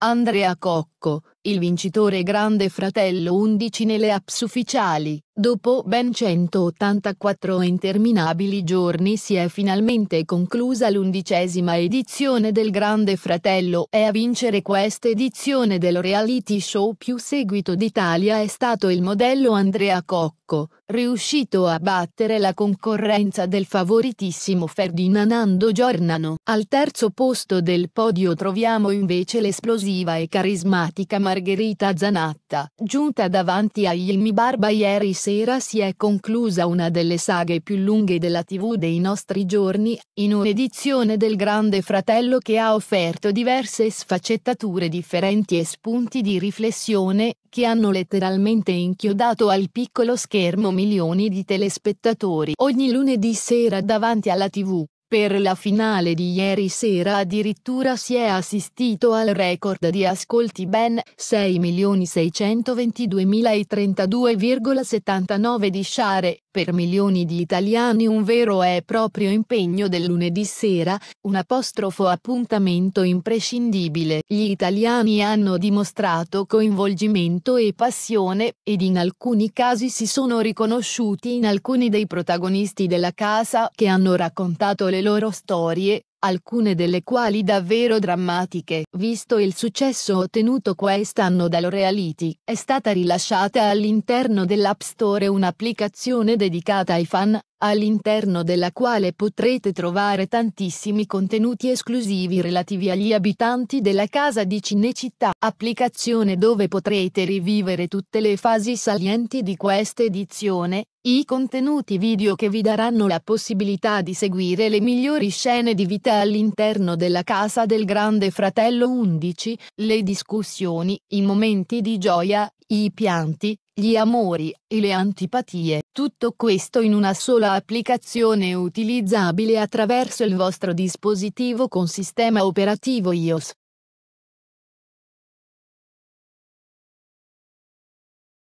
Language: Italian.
Andrea Cocco, il vincitore Grande Fratello 11 nelle apps ufficiali. Dopo ben 184 interminabili giorni si è finalmente conclusa l'undicesima edizione del Grande Fratello e a vincere questa edizione del reality show più seguito d'Italia è stato il modello Andrea Cocco, riuscito a battere la concorrenza del favoritissimo Ferdinando Giornano. Al terzo posto del podio troviamo invece l'esplosiva e carismatica Margherita Zanatta, giunta davanti a Ilmi Barba ieri sera sera si è conclusa una delle saghe più lunghe della TV dei nostri giorni, in un'edizione del Grande Fratello che ha offerto diverse sfaccettature differenti e spunti di riflessione, che hanno letteralmente inchiodato al piccolo schermo milioni di telespettatori ogni lunedì sera davanti alla TV. Per la finale di ieri sera addirittura si è assistito al record di ascolti ben 6.622.032,79 di Share, per milioni di italiani un vero e proprio impegno del lunedì sera, un apostrofo appuntamento imprescindibile. Gli italiani hanno dimostrato coinvolgimento e passione, ed in alcuni casi si sono riconosciuti in alcuni dei protagonisti della casa che hanno raccontato le loro storie, alcune delle quali davvero drammatiche, visto il successo ottenuto quest'anno da Loreality, è stata rilasciata all'interno dell'App Store un'applicazione dedicata ai fan, all'interno della quale potrete trovare tantissimi contenuti esclusivi relativi agli abitanti della casa di Cinecittà, applicazione dove potrete rivivere tutte le fasi salienti di questa edizione, i contenuti video che vi daranno la possibilità di seguire le migliori scene di vita all'interno della casa del Grande Fratello 11, le discussioni, i momenti di gioia, i pianti, gli amori e le antipatie. Tutto questo in una sola applicazione utilizzabile attraverso il vostro dispositivo con sistema operativo iOS.